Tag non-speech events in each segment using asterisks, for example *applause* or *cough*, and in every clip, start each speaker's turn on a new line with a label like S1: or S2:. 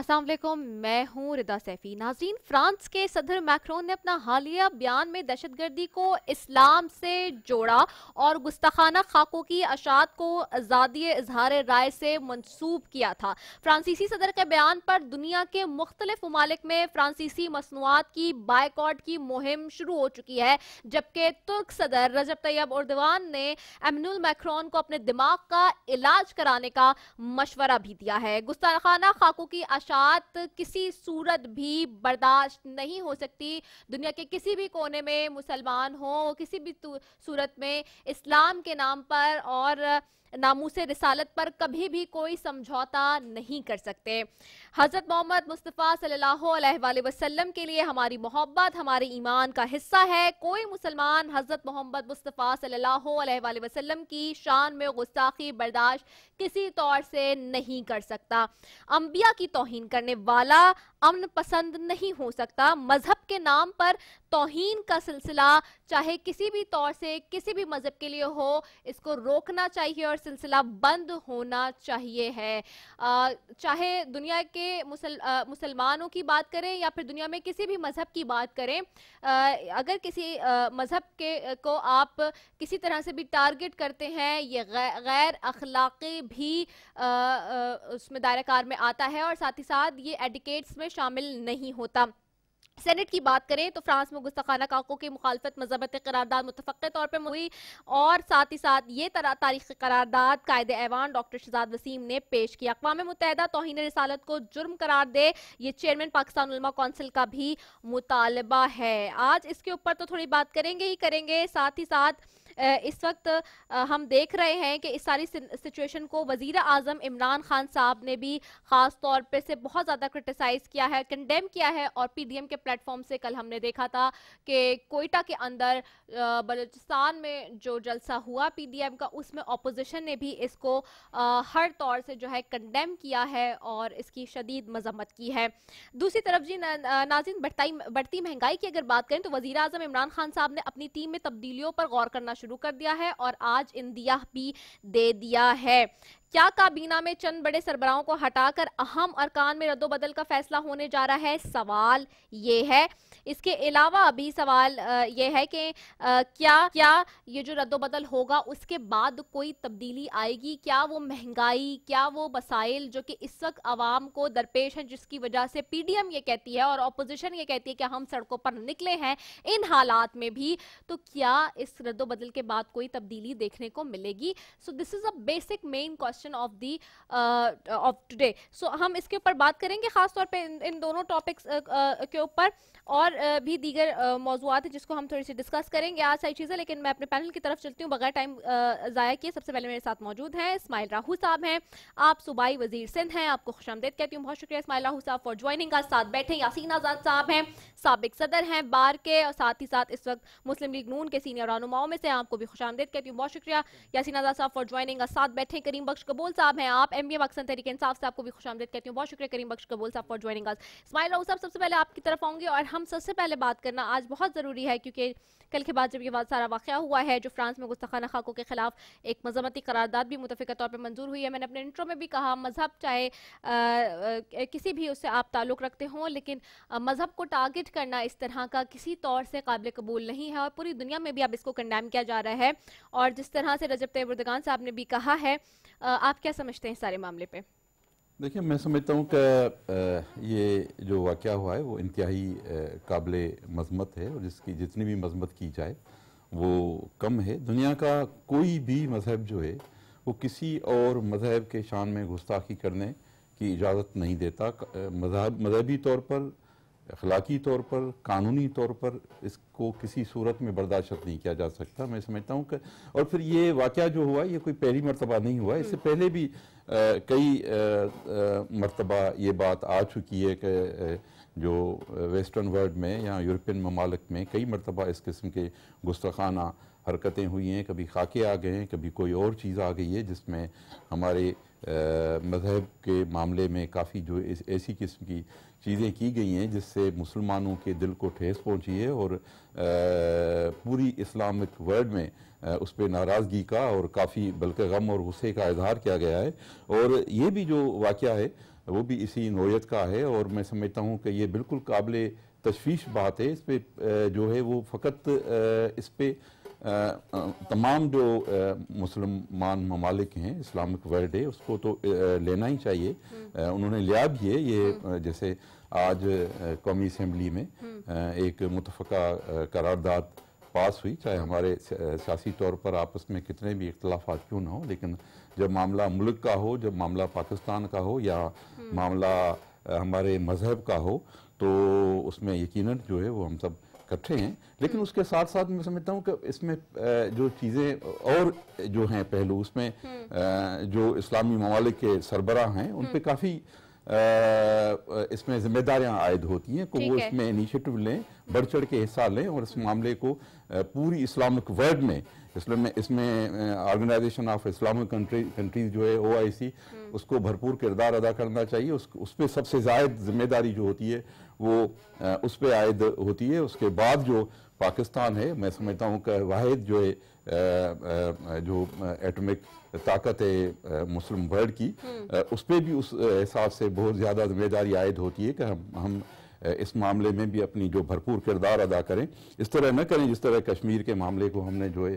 S1: असलम मैं हूँ रिदा सैफी नाजरीन फ्रांस के सदर मैक्रोन ने अपना हालिया बयान में दहशतगर्दी को इस्लाम से जोड़ा और गुस्ताखाना खाकों की अशात को आज़ादी इजहार राय से मंसूब किया था फ्रांसीसी सदर के बयान पर दुनिया के मुख्तलिफ ममालिक में फ्रांसीसी मसनूआत की बायकॉट की मुहिम शुरू हो चुकी है जबकि तुर्क सदर रजब तैयब उर्दवान ने एमनुल मैक्रोन को अपने दिमाग का इलाज कराने का मशवरा भी दिया है गुस्ताखाना खाकों की साथ किसी सूरत भी बर्दाश्त नहीं हो सकती दुनिया के किसी भी कोने में मुसलमान हो किसी भी सूरत में इस्लाम के नाम पर और नामूस रिसालत पर कभी भी कोई समझौता नहीं कर सकते हज़रत मोहम्मद मुस्तफ़ा सल्लल्लाहु अलैहि वसल्लम के लिए हमारी मोहब्बत हमारे ईमान का हिस्सा है कोई मुसलमान हज़रत मोहम्मद मुस्तफ़ा सल्लल्लाहु अलैहि वसल्लम की शान में गुस्ताखी बर्दाश्त किसी तौर से नहीं कर सकता अम्बिया की तोहन करने वाला अमन पसंद नहीं हो सकता मजहब के नाम पर तोहन का सिलसिला चाहे किसी भी तौर से किसी भी मज़हब के लिए हो इसको रोकना चाहिए और सिलसिला बंद होना चाहिए है आ, चाहे दुनिया के मुसल मुसलमानों की बात करें या फिर दुनिया में किसी भी मज़हब की बात करें आ, अगर किसी मज़हब के को आप किसी तरह से भी टारगेट करते हैं ये गैर अखलाक़ी भी आ, आ, उसमें दायरा कार में आता है और साथ ही साथ ये एडिकेट्स में शामिल नहीं होता सेनेट की बात करें तो फ्रांस में गुस्ताखाना काकों की मुखालफत मजहबत करारदाद मुतफ़ तौर पर हुई और साथ ही साथ ये तारीख करारदाद कायद ऐवान डॉक्टर शहजाद वसीम ने पेश किया अकवा मुतहदा तोहन रसालत को जुर्म करार दे ये चेयरमैन पाकिस्तान कौंसिल का भी मुतालबा है आज इसके ऊपर तो थोड़ी बात करेंगे ही करेंगे साथ ही साथ इस वक्त हम देख रहे हैं कि इस सारी सिचुएशन को वजीर अजम इमरान खान साहब ने भी ख़ास तौर पर से बहुत ज़्यादा क्रिटिसाइज़ किया है कंडेम किया है और पी के प्लेटफॉर्म से कल हमने देखा था कि कोयटा के अंदर बलूचिस्तान में जो जलसा हुआ पी का उसमें अपोजिशन ने भी इसको हर तौर से जो है कंडेम किया है और इसकी शदीद मजम्मत की है दूसरी तरफ जी नाजिन बढ़ती महंगाई की अगर बात करें तो वजी अजम इमरान खान साहब ने अपनी टीम में तब्दीलियों पर गौर करना शुरू कर दिया है और आज इंडिया भी दे दिया है क्या काबीना में चंद बड़े सरबराहों को हटाकर अहम अरकान में रद्दोबदल का फैसला होने जा रहा है सवाल ये है इसके अलावा अभी सवाल ये है कि क्या क्या ये जो रद्दोबदल होगा उसके बाद कोई तब्दीली आएगी क्या वो महंगाई क्या वो वसाइल जो कि इस वक्त आवाम को दरपेश है जिसकी वजह से पीडीएम ये कहती है और अपोजिशन ये कहती है कि हम सड़कों पर निकले हैं इन हालात में भी तो क्या इस रद्दोबदल के बाद कोई तब्दीली देखने को मिलेगी so this is a basic main question question of the of today so हम इसके ऊपर बात करेंगे खासतौर पे इन, इन दोनों टॉपिक्स uh, uh, के ऊपर और uh, भी दीगर uh, मौजूद है जिसको हम थोड़ी सी डिस्कस करेंगे आज सारी चीज़ें लेकिन मैं अपने पैनल की तरफ चलती हूँ बगैर टाइम ज़ाया किए सबसे पहले मेरे साथ मौजूद हैं इसमाइल राहू साहब हैं आप सूबाई वजीर सिंध हैं आपको खुश कहती हूँ बहुत शुक्रिया इसमाइल राहू साहब फॉर ज्वाइनिंग का साथ बैठे यासीन आज़ाद साहब हैं सबक सदर हैं बार के और साथ ही साथ इस वक्त मुस्लिम लीग नून के सीनियर रनुमाओं में से आपको भी खुश कहती हूँ बहुत शुक्रिया यासीन आज़ाद साहब फॉर ज्वाइनिंग साथ बैठे करीम बख्श कबूल साहब हैं आप एम बी एम अक्सर तरीके इंसाफ से आपको भी खुश आमदेद कहती हूँ बहुत शुक्रिया करीम बख्श कबूल साहब फॉर ज्वाइनिंग अस स्माइल साहब सबसे पहले आपकी तरफ आऊँगी और हम सबसे पहले बात करना आज बहुत ज़रूरी है क्योंकि कल के बाद जब ये सारा वाक़ हुआ है जो फ्रांस में गुस्ताखाना खाकों के खिलाफ एक मजम्मती करारदाद भी मुतफ़ा तौर पर मंजूर हुई है मैंने अपने इंटरव्यू में भी कहा मजहब चाहे किसी भी उससे आप ताल्लुक़ रखते हों लेकिन मज़हब को टारगेट करना इस तरह का किसी तौर से काबिल कबूल नहीं है और पूरी दुनिया में भी अब इसको कंडेम किया जा रहा है और जिस तरह से रजब तयबुर्दगान साहब ने भी कहा है आप क्या समझते हैं सारे मामले पर
S2: देखिए मैं समझता हूँ कि ये जो वाक़ हुआ है वो इंतहाई काबिल मजम्मत है और जिसकी जितनी भी मजम्मत की जाए वो कम है दुनिया का कोई भी मजहब जो है वो किसी और मजहब के शान में गुस्ताखी करने की इजाज़त नहीं देता मजहब मजहबी तौर पर अखलाकी तौर पर कानूनी तौर पर इसको किसी सूरत में बर्दाश्त नहीं किया जा सकता मैं समझता हूँ और फिर ये वाक़ जो हुआ ये कोई पहली मरतबा नहीं हुआ इससे हम्म। पहले भी कई मरतबा ये बात आ चुकी है कि जो वेस्टर्न वर्ल्ड में या यूरोपियन ममालिक में कई मरतबा इस किस्म के गुस्ताखाना हरकतें हुई हैं कभी खाके आ गए हैं कभी कोई और चीज़ आ गई है जिसमें हमारे मज़हब के मामले में काफ़ी जो ऐसी किस्म की चीज़ें की गई हैं जिससे मुसलमानों के दिल को ठेस पहुंची है और आ, पूरी इस्लामिक वर्ल्ड में आ, उस पर नाराज़गी का और काफ़ी बल्कि गम और गुस्से का इजहार किया गया है और ये भी जो वाक़ है वो भी इसी नोयत का है और मैं समझता हूँ कि ये बिल्कुल काबिल तशवीश बात है इस पर जो है वो फ़कत इस पर तमाम जो मुसलमान ममालिक हैं इस्लामिक वर्ल्ड है उसको तो लेना ही चाहिए उन्होंने लिया भी है ये जैसे आज कौमी असम्बली में एक मुतफ़ा करारदाद पास हुई चाहे हमारे सियासी तौर पर आपस में कितने भी इख्लाफा क्यों ना हो लेकिन जब मामला मुल्क का हो जब मामला पाकिस्तान का हो या मामला हमारे मज़हब का हो तो उसमें यकीन जो है वो हम सब इकट्ठे हैं लेकिन उसके साथ साथ मैं समझता हूँ कि इसमें जो चीज़ें और जो हैं पहलू उसमें जो इस्लामी ममालिक के सरबरा हैं उन पर हम्म। काफ़ी इसमें जिम्मेदारियां आयद होती हैं को वो इसमें इनिशिएटिव लें बढ़ चढ़ के हिस्सा लें और इस मामले को पूरी इस्लामिक वर्ल्ड में इसलिए इसमें organisation of Islamic country countries जो है ओ हम्म। उसको भरपूर किरदार अदा करना चाहिए उस उस पर सबसे ज़ायद जिम्मेदारी जो होती है वो आ, उस पर आयद होती है उसके बाद जो पाकिस्तान है मैं समझता हूँ कि वाद जो है आ, आ, जो एटमिक ताकत है मुस्लिम वर्ल्ड की हम्म। उस पर भी उस हिसाब से बहुत ज़्यादा जिम्मेदारी आयद होती है कि हम हम इस मामले में भी अपनी जो भरपूर किरदार अदा करें इस तरह न करें जिस तरह कश्मीर के मामले को हमने जो है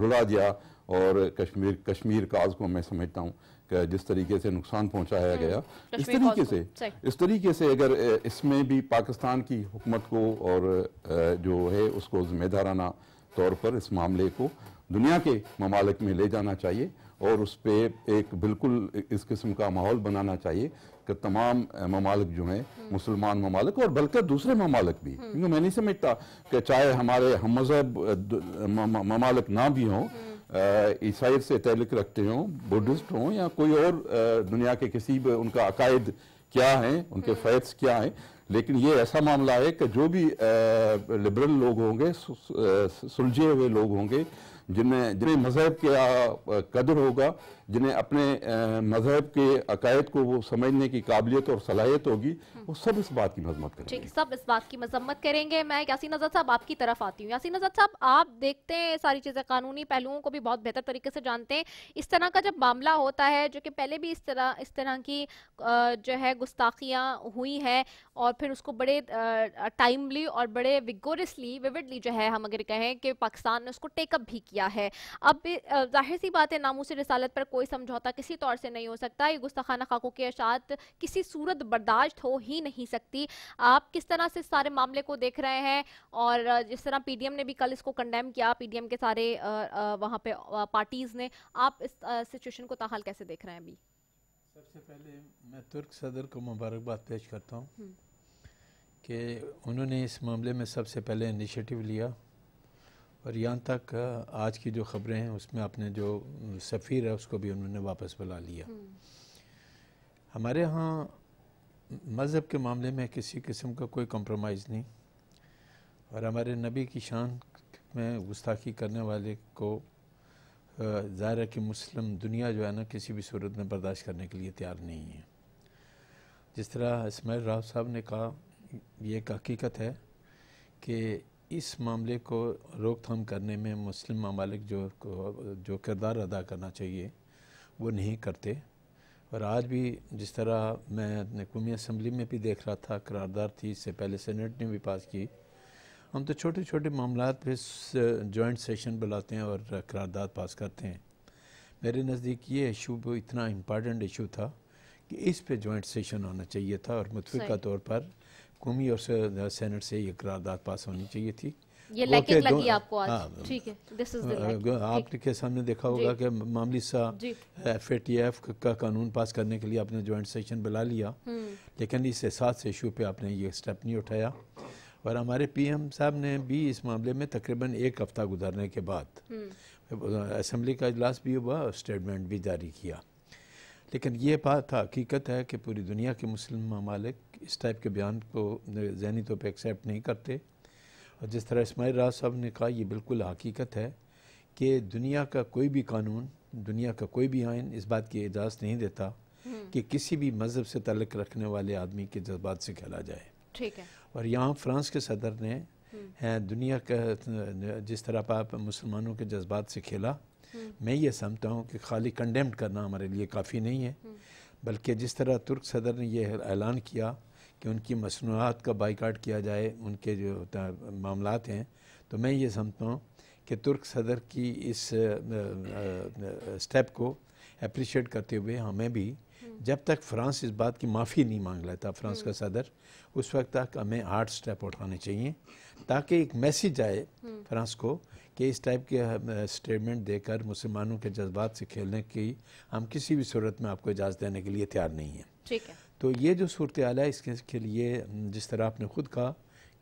S2: रुला दिया और कश्मीर कश्मीर काज को मैं समझता हूँ कि जिस तरीके से नुकसान पहुँचाया हम्म, गया इस तरीके से इस तरीके से अगर इसमें भी पाकिस्तान की हुकूमत को और जो है उसको जिम्मेदाराना तौर पर इस मामले को दुनिया के ममालिक में ले जाना चाहिए और उस पर एक बिल्कुल इस किस्म का माहौल बनाना चाहिए कि तमाम ममालिक जो हैं हम्म। मुसलमान ममालिक और बल्कि दूसरे ममालिक भी हम्म। क्योंकि मैं नहीं समझता कि चाहे हमारे हम मजहब ममालिक ना भी हों हम्म। ईसाई से तहलिक रखते हों बुद्धिस्ट हों या कोई और दुनिया के किसी भी उनका अकायद क्या हैं उनके फैद्स क्या हैं लेकिन ये ऐसा मामला है कि जो भी लिबरल लोग होंगे सुलझे हुए लोग होंगे जिनमें जिन्हें मज़हब का कदर होगा जिन्हें अपने मजहब के अकायद को वो समझने की काबिलियत और सलाहियत होगी हम्म। वो सब इस बात की मजम्मत करेंगे
S1: ठीक सब इस बात की मजम्मत करेंगे मैं यासीन आज़ाद साहब आपकी तरफ आती हूँ यासीन आज़ाद साहब आप देखते हैं सारी चीज़ें कानूनी पहलुओं को भी बहुत बेहतर तरीके से जानते हैं इस तरह का जब मामला होता है जो कि पहले भी इस तरह इस तरह की जो है गुस्ताखियाँ हुई हैं और फिर उसको बड़े टाइमली और बड़े विगोरसली विविडली जो है हम अगर कहें कि पाकिस्तान ने उसको टेकअप भी किया है अब जाहिर सी बात है से रसालत पर कोई समझौता किसी तौर से नहीं हो सकता ये गुस्ताखाना खाकों के अशात किसी सूरत बर्दाश्त हो ही नहीं सकती आप किस तरह से सारे मामले को देख रहे हैं और जिस तरह पीडीएम ने भी कल इसको कंडेम किया पीडीएम के सारे वहाँ पे पार्टीज़ ने आप इस सिचुएशन को ताहाल कैसे देख रहे हैं अभी
S3: सबसे पहले
S4: मैं तुर्क सदर को मुबारकबाद पेश करता हूँ
S3: हम्म।
S4: कि उन्होंने इस मामले में सबसे पहले इनिशिएटिव लिया और यहाँ तक आज की जो ख़बरें हैं उसमें आपने जो सफ़ीर है उसको भी उन्होंने वापस बुला लिया हम्म। हमारे यहाँ मज़हब के मामले में किसी किस्म का कोई कंप्रोमाइज़ नहीं और हमारे नबी की शान में गुस्ताखी करने वाले को ज़ाहिर है कि मुस्लिम दुनिया जो है ना किसी भी सूरत में बर्दाश्त करने के लिए तैयार नहीं है जिस तरह इसमाइल राव साहब ने कहा ये एक हकीकत है कि इस मामले को रोकथाम करने में मुस्लिम ममालिक जो जो किरदार अदा करना चाहिए वो नहीं करते और आज भी जिस तरह मैं कौमी असम्बली में भी देख रहा था करारदार थी इससे पहले सेनेट ने भी पास की हम तो छोटे छोटे मामला पे जॉइंट सेशन बुलाते हैं और करारदाद पास करते हैं मेरे नज़दीक ये इशू इतना इम्पॉर्टेंट इशू था कि इस पे जॉइंट सेशन होना चाहिए था और मुतफ़ा तौर पर कौमी और सेनेट से ये करारदाद पास होनी चाहिए थी ये लगी आपको आज हाँ। ठीक है दिस इज आपके के सामने देखा होगा कि मामली सा एफ ए टी एफ का कानून पास करने के लिए आपने जॉइंट सेशन बुला लिया हम्म। लेकिन इस एहसास इशू पे आपने ये स्टेप नहीं उठाया और हमारे पीएम साहब ने भी इस मामले में तकरीबन एक हफ़्ता गुजरने के बाद हम्म। असम्बली का अजलास भी हुआ और स्टेटमेंट भी जारी किया लेकिन ये बात हकीकत है कि पूरी दुनिया के मुस्लिम ममालिक इस टाइप के बयान को जहनी तौर पर एक्सेप्ट नहीं करते और जिस तरह इसमाही राज साहब ने कहा यह बिल्कुल हकीकत है कि दुनिया का कोई भी कानून दुनिया का कोई भी आयन इस बात की इजाज़त नहीं देता हम्म। कि किसी भी मज़हब से तल्लक रखने वाले आदमी के जज्बात से खेला जाए ठीक है और यहाँ फ्रांस के सदर ने हम्म। दुनिया का जिस तरह पाप मुसलमानों के जज्बात से खेला हम्म। मैं ये समझता हूँ कि खाली कंडेम्ड करना हमारे लिए काफ़ी नहीं है बल्कि जिस तरह तुर्क सदर ने यह ऐलान किया कि उनकी मसनूआत का बाइकाट किया जाए उनके जो मामला हैं तो मैं ये समझता हूँ कि तुर्क सदर की इस स्टेप को अप्रिशिएट करते हुए हमें भी हम्म। जब तक फ्रांस इस बात की माफ़ी नहीं मांग लेता फ्रांस का हम्म। सदर उस वक्त तक हमें आठ स्टेप उठाने चाहिए ताकि एक मैसेज आए हम्म। फ्रांस को कि इस टाइप के स्टेटमेंट देकर मुसलमानों के जज्बात से खेलने की हम किसी भी सूरत में आपको इजाज़त देने के लिए तैयार नहीं हैं ठीक है तो ये जो सूरत आल है इसके के लिए जिस तरह आपने ख़ुद कहा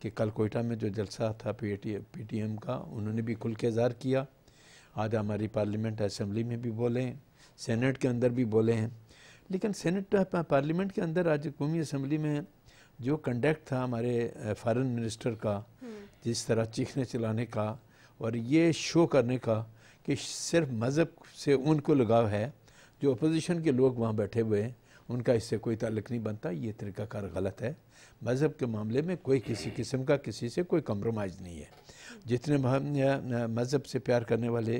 S4: कि कल कोयटा में जो जलसा था पी टी एम का उन्होंने भी खुल के इजहार किया आज हमारी पार्लियामेंट असम्बली में भी बोले हैं सेनेट के अंदर भी बोले हैं लेकिन सेनेट पार्लियामेंट के अंदर आज कौमी असम्बली में जो कंडक्ट था हमारे फॉरेन मिनिस्टर का हम्म। जिस तरह चीखने चलाने का और ये शो करने का कि सिर्फ मज़हब से उनको लगाव है जो अपोजिशन के लोग वहाँ बैठे हुए हैं उनका इससे कोई ताल्लुक नहीं बनता ये तरीक़ाकार गलत है मज़हब के मामले में कोई किसी किस्म का किसी से कोई कम्प्रोमाइज़ नहीं है जितने मज़हब से प्यार करने वाले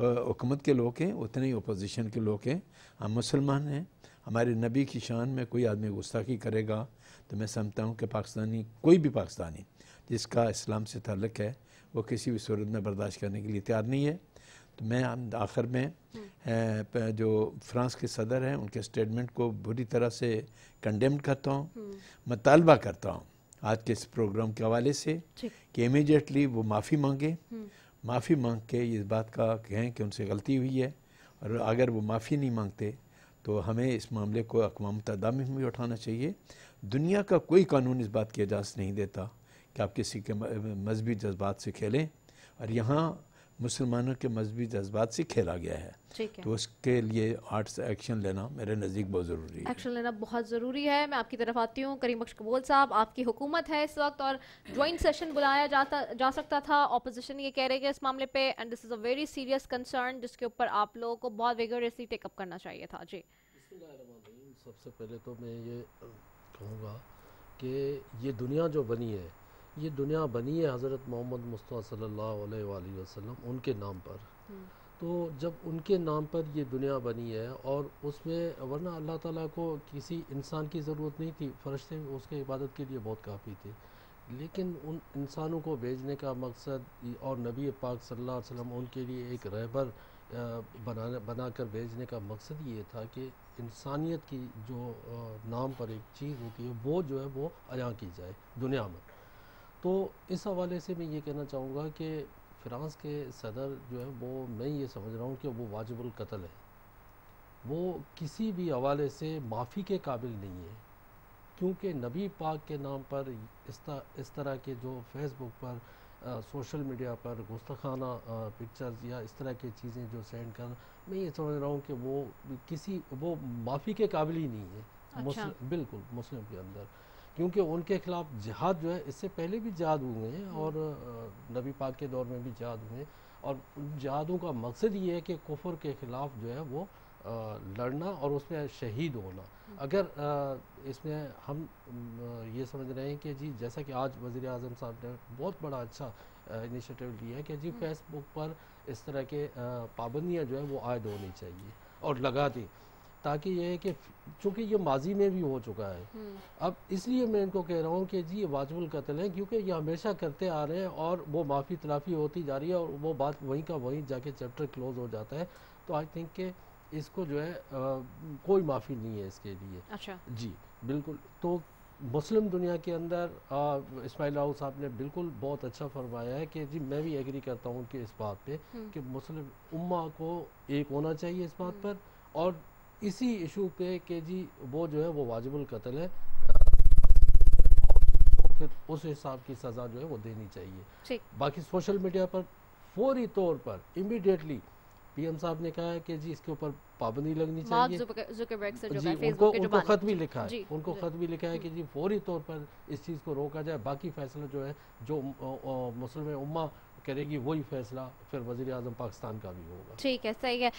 S4: हुकूमत के लोग हैं उतने ही अपोजिशन के लोग हैं हम मुसलमान हैं हमारे नबी की शान में कोई आदमी गुस्ताखी करेगा तो मैं समझता हूँ कि पाकिस्तानी कोई भी पाकिस्तानी जिसका इस्लाम से तल्लक है वो किसी भी सूरत में बर्दाश्त करने के लिए तैयार नहीं है तो मैं आखिर में हम्म। जो फ्रांस के सदर हैं उनके स्टेटमेंट को बुरी तरह से कंडेम करता हूँ मतालबा हम्म। करता हूँ आज के इस प्रोग्राम के हवाले से कि इमीडिएटली वो माफ़ी मांगे हम्म। माफ़ी मांग के इस बात का कहें कि उनसे गलती हुई है और अगर वो माफ़ी नहीं मांगते तो हमें इस मामले को अकवा मतदा में भी उठाना चाहिए दुनिया का कोई कानून इस बात की इजाज़त नहीं देता कि आप किसी के मजहबी जज्बात से खेलें और यहाँ मुसलमानों के मजहबी जज्बात से खेला गया है तो उसके लिए से एक्शन लेना मेरे नज़दीक बहुत ज़रूरी
S1: है एक्शन लेना बहुत ज़रूरी है मैं आपकी तरफ आती हूँ करीम बख्श कबूल साहब आपकी हुकूमत है इस वक्त और ज्वाइंट सेशन बुलाया जाता जा सकता था अपोजिशन ये कह रहे हैं इस मामले पे and this is a very serious concern जिसके ऊपर आप लोगों को बहुत वेगोरियसली टेकअप करना चाहिए था जी
S5: सबसे पहले तो मैं ये कहूँगा कि ये दुनिया जो बनी है ये दुनिया बनी है हज़रत मोहम्मद मुस्तफ़ा सल्लल्लाहु अलैहि वसल्लम उनके नाम पर हम्म। तो जब उनके नाम पर ये दुनिया बनी है और उसमें वरना अल्लाह ताला को किसी इंसान की ज़रूरत नहीं थी फरिश्ते उसके इबादत के लिए बहुत काफ़ी थे लेकिन उन इंसानों को भेजने का मकसद और नबी पाक सल्लल्लाहु अलैहि वसल्लम उनके लिए एक रहबर बना बना कर भेजने का मकसद ये था कि इंसानियत की जो नाम पर एक चीज़ होती है वो जो है वो अया की जाए दुनिया में तो इस हवाले से मैं ये कहना चाहूँगा कि फ्रांस के सदर जो है वो मैं ये समझ रहा हूँ कि वो वाजिबुल कत्ल है वो किसी भी हवाले से माफ़ी के काबिल नहीं है क्योंकि नबी पाक के नाम पर इस, तरह इस तरह के जो फेसबुक पर आ, सोशल मीडिया पर गुस्तखाना पिक्चर्स या इस तरह की चीज़ें जो सेंड कर मैं ये समझ रहा हूँ कि वो किसी वो माफ़ी के काबिल ही नहीं है अच्छा। मुस्लिम बिल्कुल मुस्लिम के अंदर क्योंकि उनके खिलाफ जहाद जो है इससे पहले भी जहाद हुए हैं हम्म। और नबी पाक के दौर में भी जहाद हुए हैं और उन जहादों का मकसद ये है कि कुफर के ख़िलाफ़ जो है वो लड़ना और उसमें शहीद होना हम्म। अगर इसमें हम ये समझ रहे हैं कि जी जैसा कि आज वज़ी अजम साहब ने बहुत बड़ा अच्छा इनिशिएटिव लिया है कि जी फेसबुक हम्म। पर इस तरह के पाबंदियाँ जो है वो आयद होनी चाहिए और लगा दी ताकि ये है कि चूँकि ये माजी में भी हो चुका है हम्म। अब इसलिए मैं इनको कह रहा हूँ कि जी ये वाजबुल कत्ल है क्योंकि ये हमेशा करते आ रहे हैं और वो माफ़ी तलाफ़ी होती जा रही है और वो बात वहीं का वहीं जाके चैप्टर क्लोज हो जाता है तो आई थिंक के इसको जो है आ, कोई माफ़ी नहीं है इसके लिए अच्छा जी बिल्कुल तो मुस्लिम दुनिया के अंदर इसमाइल राव साहब ने बिल्कुल बहुत अच्छा फरमाया है कि जी मैं भी एग्री करता हूँ कि इस बात पे हम्म। कि मुस्लिम उम्मा को एक होना चाहिए इस बात हम्म। पर और इसी इशू पे के जी वो जो है वो वाजिबुल कत्ल है और फिर उस हिसाब की सज़ा जो है वो देनी चाहिए बाकी सोशल मीडिया पर फौरी तौर पर इमिडिएटली पीएम साहब ने कहा है कि जी इसके ऊपर पाबंदी लगनी चाहिए
S1: जी उनको उनको खत भी लिखा है उनको खत भी
S5: लिखा है कि हम्म। जी फौरी तौर पर इस चीज़ को रोका जाए बाकी फैसला जो है जो मुस्लिम उम्मा करेगी वही फैसला फिर वजी अजम पाकिस्तान का भी होगा
S1: ठीक है सही है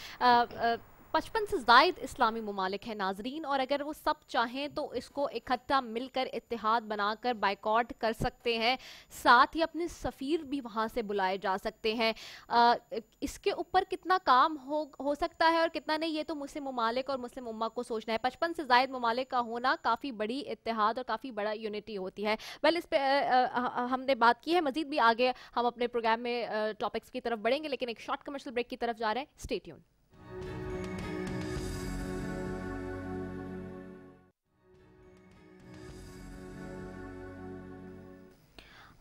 S1: पचपन से जायद इस्लामी ममालिक हैं नाजरीन और अगर वो सब चाहें तो इसको इकट्ठा मिलकर इतिहाद बनाकर बाइकआउट कर सकते हैं साथ ही अपने सफ़ीर भी वहाँ से बुलाए जा सकते हैं आ, इसके ऊपर कितना काम हो हो सकता है और कितना नहीं ये तो मुस्लिम ममालिक और मुस्लिम उम्मा को सोचना है पचपन से जायद ममालिक का होना काफ़ी बड़ी इतिहाद और काफ़ी बड़ा यूनिटी होती है वेल इस पर हमने बात की है मज़ीद भी आगे हम अपने प्रोग्राम में टॉपिक्स की तरफ बढ़ेंगे लेकिन एक शॉर्ट कमर्शल ब्रेक की तरफ जा रहे हैं स्टेट यून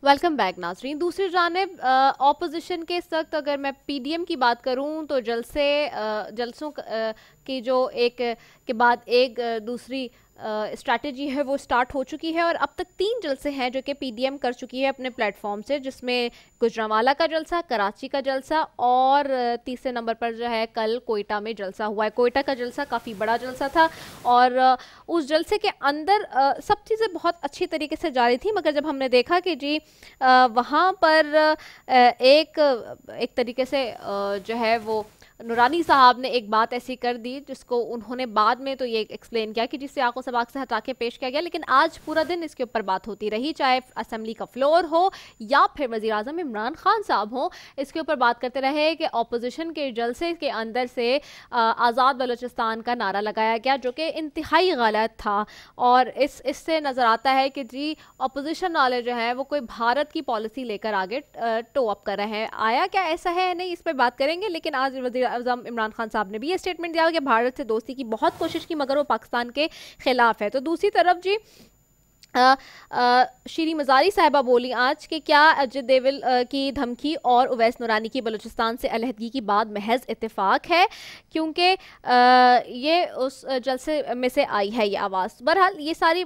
S1: वेलकम बैक नाजरीन दूसरी जानब ऑपोजिशन के सख्त अगर मैं पीडीएम की बात करूं तो जलसे जलसों की जो एक के बाद एक दूसरी स्ट्रैटेजी है वो स्टार्ट हो चुकी है और अब तक तीन जलसे हैं जो कि पीडीएम कर चुकी है अपने प्लेटफॉर्म से जिसमें गुजरावाला का जलसा कराची का जलसा और तीसरे नंबर पर जो है कल कोयटा में जलसा हुआ है कोयटा का जलसा काफ़ी बड़ा जलसा था और उस जलसे के अंदर सब चीज़ें बहुत अच्छी तरीके से जारी थी मगर जब हमने देखा कि जी वहाँ पर एक एक तरीके से जो है वो नूरानी साहब ने एक बात ऐसी कर दी जिसको उन्होंने बाद में तो ये एक्सप्लेन किया कि जिससे आंखों सबाक से हटा के पेश किया गया लेकिन आज पूरा दिन इसके ऊपर बात होती रही चाहे असम्बली का फ्लोर हो या फिर वजी अजम इमरान खान साहब हों इसके ऊपर बात करते रहे कि अपोजिशन के जलसे के अंदर से आज़ाद बलोचिस्तान का नारा लगाया गया जो कि इंतहाई गलत था और इस इससे नज़र आता है कि जी अपोजिशन वाले जो हैं वो कोई भारत की पॉलिसी लेकर आगे टो अप कर रहे हैं आया क्या ऐसा है नहीं इस पर बात करेंगे लेकिन आज वजी अजम इमरान खान साहब ने भी ये स्टेटमेंट दिया कि भारत से दोस्ती की बहुत कोशिश की मगर वो पाकिस्तान के खिलाफ है तो दूसरी तरफ जी श्री मजारी साहबा बोली आज के क्या अजय देवल की धमकी और उवैस नुरानी की बलूचिस्तान से अलहदगी की बात महज इतफाक है क्योंकि ये उस जलसे में से आई है ये आवाज़ बहरहाल ये सारी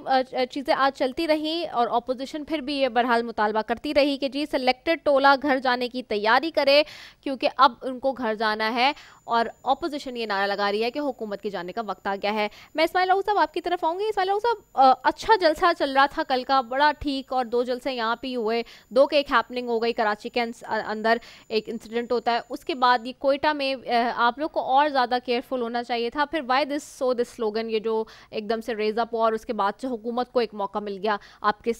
S1: चीज़ें आज चलती रहीं और अपोजिशन फिर भी ये बहरहाल मुतालबा करती रही कि जी सेलेक्टेड टोला घर जाने की तैयारी करे क्योंकि अब उनको घर जाना है और अपोजिशन ये नारा लगा रही है कि हुकूमत के जाने का वक्त आ गया है मैं इसमाइल राहू साहब आपकी तरफ आऊँगी इसमाइल राहू साहब अच्छा जलसा चल रहा था कल का बड़ा ठीक और दो जलसे यहाँ पे हुए दो के एक हैपनिंग हो गई कराची के अंदर एक इंसिडेंट होता है उसके बाद ये कोयटा में आप लोग को और ज़्यादा केयरफुल होना चाहिए था फिर why this so this slogan ये जो एकदम से रेजअप और उसके बाद से हुकूमत को एक मौका मिल गया आपके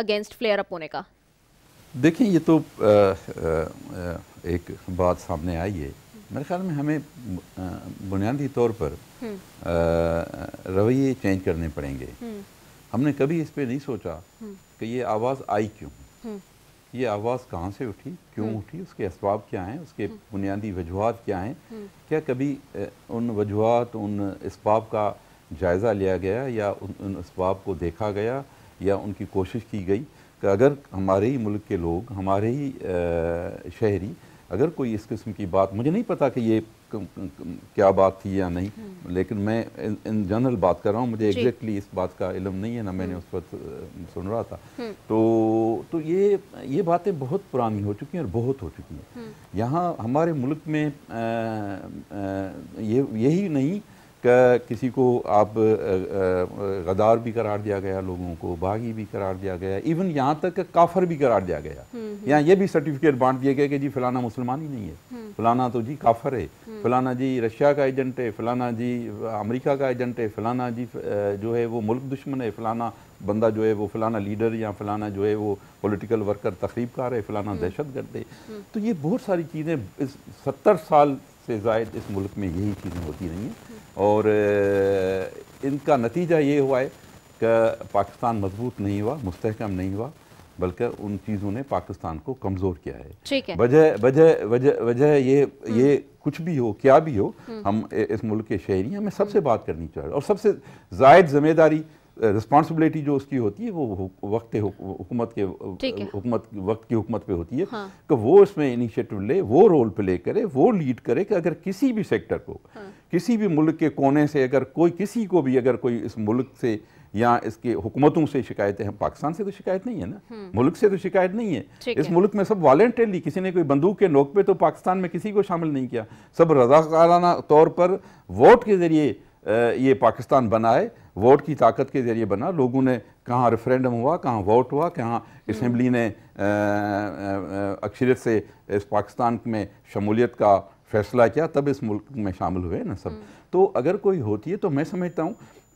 S1: अगेंस्ट फ्लेयर अप होने का
S2: देखिए ये तो आ, आ, एक बात सामने आई है मेरे ख्याल में हमें बुनियादी तौर पर हम्म। रवैये चेंज करने पड़ेंगे हम्म। हमने कभी इस पर नहीं सोचा हम्म। कि ये आवाज़ आई क्यों ये आवाज़ कहाँ से उठी क्यों उठी उसके इसबाब क्या हैं उसके बुनियादी वजूहत क्या हैं क्या कभी उन वजूहत उन इसबाब का जायज़ा लिया गया या उन, उन इसबाब को देखा गया या उनकी कोशिश की गई कि अगर हमारे ही मुल्क के लोग हमारे ही शहरी अगर कोई इस किस्म की बात मुझे नहीं पता कि ये क्या बात थी या नहीं हम्म। लेकिन मैं इन, जनरल बात कर रहा हूँ मुझे एग्जैक्टली exactly इस बात का इलम नहीं है ना मैंने हम्म। उस वक्त सुन रहा था हम्म। तो तो ये ये बातें बहुत पुरानी हो चुकी हैं और बहुत हो चुकी हैं यहाँ हमारे मुल्क में आ, आ, ये यही नहीं किसी को आप गदार भी करार दिया गया लोगों को बागी भी करार दिया गया इवन यहाँ तक काफर भी करार दिया गया हम्म, हम्म। यहाँ ये भी सर्टिफिकेट बांट दिया गया कि जी फलाना मुसलमान ही नहीं है हम्म। फलाना तो जी काफर है फलाना जी रशिया का एजेंट है फलाना जी अमेरिका का एजेंट है फलाना जी जो है वो मुल्क दुश्मन है फलाना बंदा जो है वो फलाना लीडर या फलाना जो है वो पॉलिटिकल वर्कर कर है फलाना दहशत गर्द है तो ये बहुत सारी चीज़ें इस सत्तर साल से जायद इस मुल्क में यही चीज़ें होती रही हैं और इनका नतीजा ये हुआ है कि पाकिस्तान मजबूत नहीं हुआ मुस्तकम नहीं हुआ बल्कि उन चीज़ों ने पाकिस्तान को कमज़ोर किया है वजह वजह वजह वजह ये हम्म। ये कुछ भी हो क्या भी हो हम्म। हम इस मुल्क के शहरी हमें सबसे बात करनी चाहिए और सबसे जायद जिम्मेदारी रिस्पॉन्सिबिलिटी जो उसकी होती है वो वक्त हुकूमत के हुकूमत वक्त की हुकूमत पे होती है हाँ। कि वो इसमें इनिशिएटिव ले वो रोल प्ले करे वो लीड करे कि अगर किसी भी सेक्टर को हाँ। किसी भी मुल्क के कोने से अगर कोई किसी को भी अगर कोई इस मुल्क से या इसके हुकूमतों से शिकायतें हैं पाकिस्तान से तो शिकायत नहीं है ना हम्म। मुल्क से तो शिकायत नहीं है इस मुल्क में सब वॉलेंटरली किसी ने कोई बंदूक के नोक पे तो पाकिस्तान में किसी को शामिल नहीं किया सब रजाकाराना तौर पर वोट के ज़रिए ये पाकिस्तान बना है वोट की ताकत के ज़रिए बना लोगों ने कहाँ रेफरेंडम हुआ कहाँ वोट हुआ कहाँ इसम्बली हम्म। ने अक्सरियत से इस पाकिस्तान में शमूलियत का फैसला किया तब इस मुल्क में शामिल हुए ना सब हम्म। तो अगर कोई होती है तो मैं समझता हूँ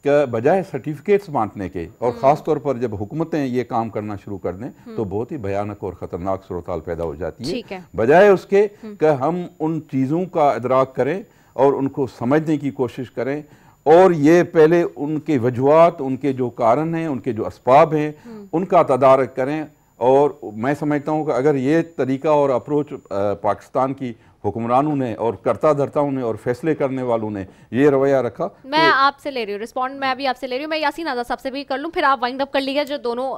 S2: कि बजाय सर्टिफिकेट्स बांटने के और हम्म। ख़ास तौर पर जब हुकूमतें ये काम करना शुरू कर दें तो बहुत ही भयानक और ख़तरनाक सूरत पैदा हो जाती है बजाय उसके कि हम उन चीज़ों का इदराक करें और उनको समझने की कोशिश करें और ये पहले उनके वजूहत उनके जो कारण हैं उनके जो इसबाब हैं हम्म। उनका तदारक करें और मैं समझता हूँ कि अगर ये तरीका और अप्रोच पाकिस्तान की हुक्मरानों ने और करता धरताओं ने और फैसले करने वालों ने ये रवैया रखा
S1: मैं तो, आपसे ले रही हूँ रिस्पॉन्ड मैं भी आपसे ले रही हूँ मैं यासीन आज़ाद साहब से भी कर लूँ फिर आप वाइंड अप कर लीजिए जो दोनों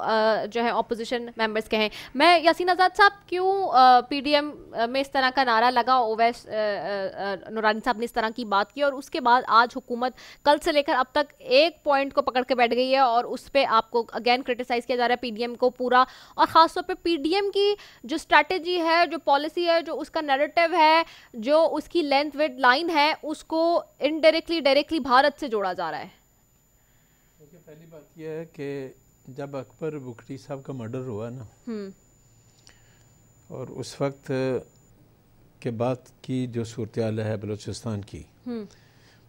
S1: जो है ऑपोजिशन मेंबर्स के हैं मैं यासीन आज़ाद साहब क्यों पीडीएम में इस तरह का नारा लगा ओवैस नूरानी साहब ने इस तरह की बात की और उसके बाद आज हुकूमत कल से लेकर अब तक एक पॉइंट को पकड़ के बैठ गई है और उस पर आपको अगेन क्रिटिसाइज़ किया जा रहा है पीडीएम को पूरा और ख़ासतौर पर पी की जो स्ट्रैटेजी है जो पॉलिसी है जो उसका नेरेटिव है है जो उसकी लेंथ विड लाइन है उसको इनडायरेक्टली डायरेक्टली भारत से जोड़ा जा रहा है
S4: देखिए पहली बात यह है कि जब अकबर बुखरी साहब का मर्डर हुआ ना
S3: हम्म।
S4: और उस वक्त के बाद की जो सूरत है बलोचिस्तान की हम्म।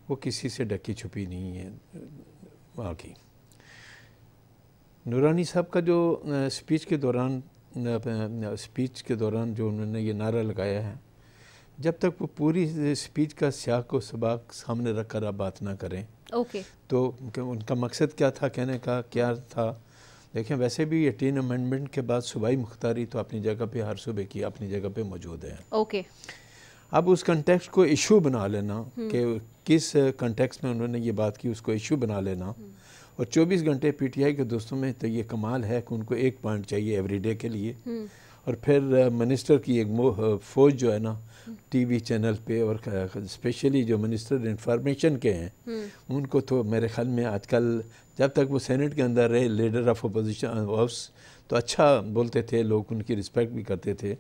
S4: वो किसी से डकी छुपी नहीं है वहाँ की नूरानी साहब का जो स्पीच के दौरान स्पीच के दौरान जो उन्होंने ये नारा लगाया है जब तक वो पूरी स्पीच का सियाक को सबाक सामने रख कर आप बात ना करें ओके तो उनका मकसद क्या था कहने का क्या था देखें वैसे भी एटीन अमेंडमेंट के बाद सूबाई मुख्तारी तो अपनी जगह पे हर सूबे की अपनी जगह पे मौजूद है ओके अब उस कंटेक्स्ट को इशू बना लेना hmm. कि किस कंटेक्स्ट में उन्होंने ये बात की उसको इशू बना लेना hmm. और 24 घंटे पीटीआई के दोस्तों में तो ये कमाल है कि उनको एक पॉइंट चाहिए एवरीडे के लिए hmm. और फिर मिनिस्टर uh, की एक uh, फौज जो है ना टीवी चैनल पे और स्पेशली uh, जो मिनिस्टर इंफॉर्मेशन के हैं हम्म। उनको तो मेरे ख्याल में आजकल जब तक वो सेनेट के अंदर रहे लीडर ऑफ अपोजिशन हाउस तो अच्छा बोलते थे लोग उनकी रिस्पेक्ट भी करते थे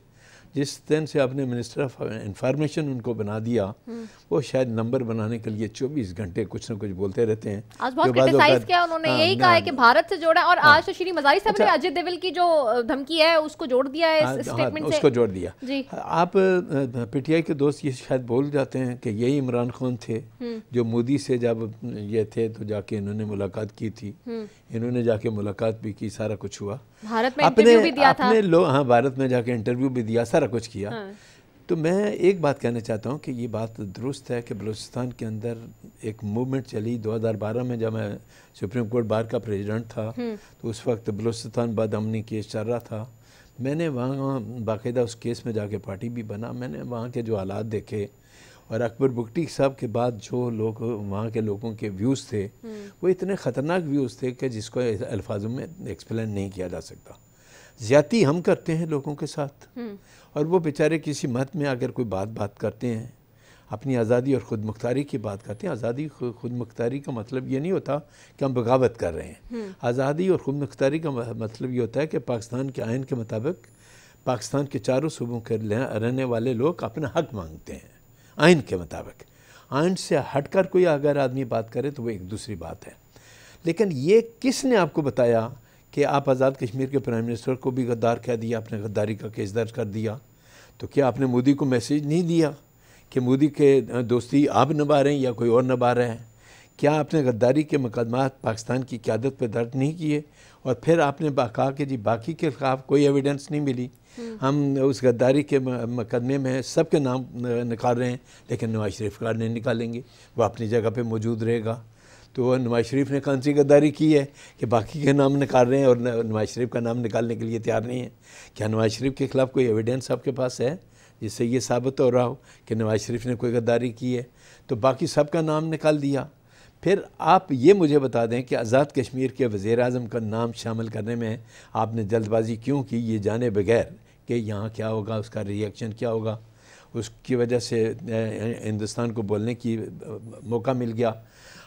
S4: जिस दिन से आपने मिनिस्टर ऑफ इंफॉर्मेशन उनको बना दिया हम्म। वो शायद नंबर बनाने के लिए 24 घंटे कुछ ना कुछ बोलते रहते हैं आज बहुत क्रिटिसाइज किया उन्होंने आ, हाँ, यही कहा है हाँ। कि
S1: भारत से जोड़ा और आज हाँ। तो श्री मजारी साहब अच्छा। ने अजय देवल की जो धमकी है उसको जोड़ दिया है इस स्टेटमेंट से उसको जोड़
S4: दिया आप पीटीआई के दोस्त ये शायद बोल जाते हैं कि यही इमरान खान थे हम्म। जो मोदी से जब ये थे तो जाके इन्होंने मुलाकात की थी हम्म। इन्होंने जाके मुलाकात भी की सारा कुछ हुआ भारत में अपने भी दिया अपने लोग हाँ भारत में जाके इंटरव्यू भी दिया सारा कुछ किया हाँ। तो मैं एक बात कहना चाहता हूँ कि ये बात दुरुस्त है कि बलूचिस्तान के अंदर एक मूवमेंट चली 2012 में जब मैं सुप्रीम कोर्ट बार का प्रेसिडेंट था हम्म। तो उस वक्त बलूचिस्तान अमनी केस चल रहा था मैंने वहाँ बाकायदा उस केस में जाके पार्टी भी बना मैंने वहाँ के जो हालात देखे और अकबर बुगटी साहब के बाद जो लोग वहाँ के लोगों के व्यूज़ थे हम्म। वो इतने ख़तरनाक व्यूज़ थे कि जिसको अल्फाजों में एक्सप्लेन नहीं किया जा सकता ज़्यादा हम करते हैं लोगों के साथ हम्म। और वो बेचारे किसी मत में अगर कोई बात बात करते हैं अपनी आज़ादी और ख़ुद मुख्तारी की बात करते हैं आज़ादी खुद मुख्तारी का मतलब ये नहीं होता कि हम बगावत कर रहे हैं हम्म। आज़ादी और खुद मुख्तारी का मतलब ये होता है कि पाकिस्तान के आयन के मुताबिक पाकिस्तान के चारों सूबों के रहने वाले लोग अपना हक मांगते हैं आयन के मुताबिक आयन से हटकर कोई अगर आदमी बात करे तो वो एक दूसरी बात है लेकिन ये किसने आपको बताया कि आप आज़ाद कश्मीर के प्राइम मिनिस्टर को भी गद्दार कह दिया आपने गद्दारी का केस दर्ज कर दिया तो क्या आपने मोदी को मैसेज नहीं दिया कि मोदी के दोस्ती आप नभा रहे हैं या कोई और नभा रहे हैं क्या आपने गद्दारी के मुकदमा पाकिस्तान की क्यादत पर दर्ज नहीं किए और फिर आपने कहा कि जी बाकी के खिलाफ कोई एविडेंस नहीं मिली हम्म। हम उस गद्दारी के मुकदमे में सब के नाम निकाल रहे हैं लेकिन नवाज शरीफ का नहीं निकालेंगे वो अपनी जगह पर मौजूद रहेगा तो नवाज शरीफ ने कौन सी गद्दारी की है कि बाकी के नाम निकाल रहे हैं और नवाज शरीफ का नाम निकालने के लिए तैयार नहीं है क्या नवाज शरीफ के ख़िलाफ़ कोई एविडेंस आपके पास है जिससे ये साबित हो रहा हो कि नवाज शरीफ ने कोई गद्दारी की है तो बाकी सब का नाम निकाल दिया फिर आप ये मुझे बता दें कि आज़ाद कश्मीर के वज़ी अजम का नाम शामिल करने में आपने जल्दबाजी क्यों की ये जाने बगैर कि यहाँ क्या होगा उसका रिएक्शन क्या होगा उसकी वजह से हिंदुस्तान को बोलने की मौका मिल गया